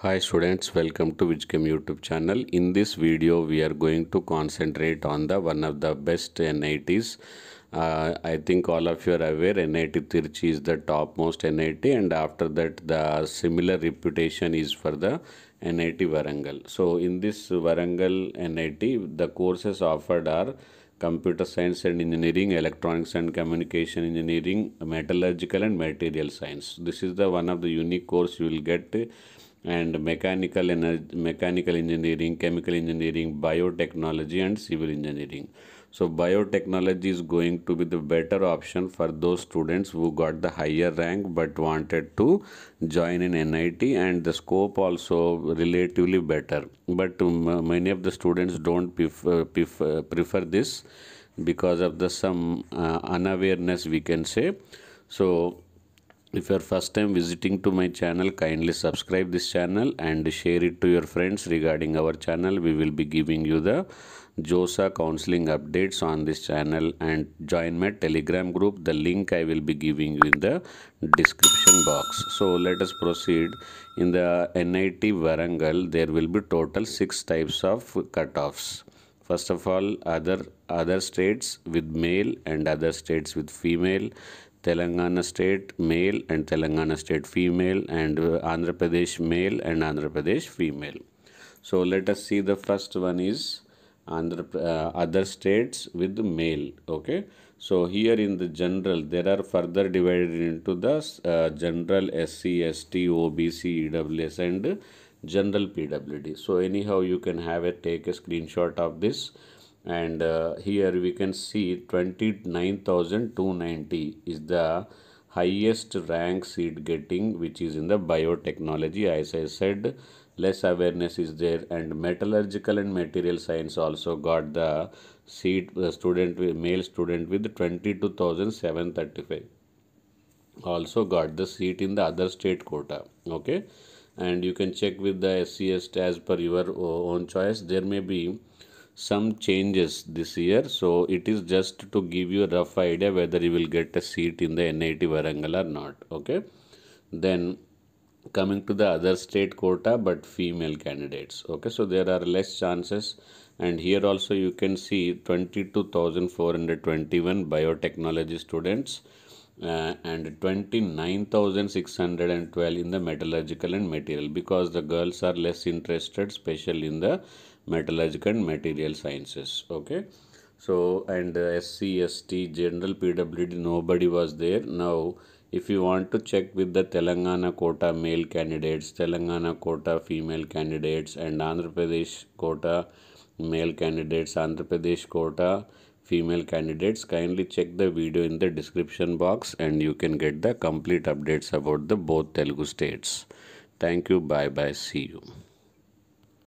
Hi students, welcome to Vijcam YouTube channel. In this video, we are going to concentrate on the one of the best NITs. Uh, I think all of you are aware NIT Tirchi is the topmost NIT and after that the similar reputation is for the NIT Varangal. So in this Varangal NIT, the courses offered are computer science and engineering, electronics and communication engineering, metallurgical and material science. This is the one of the unique course you will get and mechanical energy, mechanical engineering, chemical engineering, biotechnology and civil engineering. So biotechnology is going to be the better option for those students who got the higher rank but wanted to join in NIT and the scope also relatively better. But um, many of the students don't prefer, uh, uh, prefer, this because of the some uh, unawareness we can say. So if you are first time visiting to my channel, kindly subscribe this channel and share it to your friends regarding our channel. We will be giving you the JOSA counseling updates on this channel and join my telegram group. The link I will be giving you in the description box. So let us proceed. In the NIT Varangal, there will be total six types of cutoffs. First of all, other other states with male and other states with female Telangana state male and Telangana state female and uh, Andhra Pradesh male and Andhra Pradesh female. So let us see the first one is Andhra, uh, other states with male. Okay. So here in the general, there are further divided into the uh, general SC, ST, OBC, EWS and general PWD. So anyhow, you can have a take a screenshot of this and uh, here we can see 29290 is the highest rank seed getting which is in the biotechnology as i said less awareness is there and metallurgical and material science also got the seed uh, student male student with 22735 also got the seat in the other state quota okay and you can check with the SCST as per your uh, own choice there may be some changes this year so it is just to give you a rough idea whether you will get a seat in the NIT Varangal or not okay then coming to the other state quota but female candidates okay so there are less chances and here also you can see 22421 biotechnology students uh, and 29612 in the metallurgical and material because the girls are less interested especially in the metallurgical and material sciences okay so and uh, scst general PWD nobody was there now if you want to check with the Telangana quota male candidates Telangana quota female candidates and Andhra Pradesh quota male candidates Andhra Pradesh quota female candidates kindly check the video in the description box and you can get the complete updates about the both Telugu states thank you bye bye see you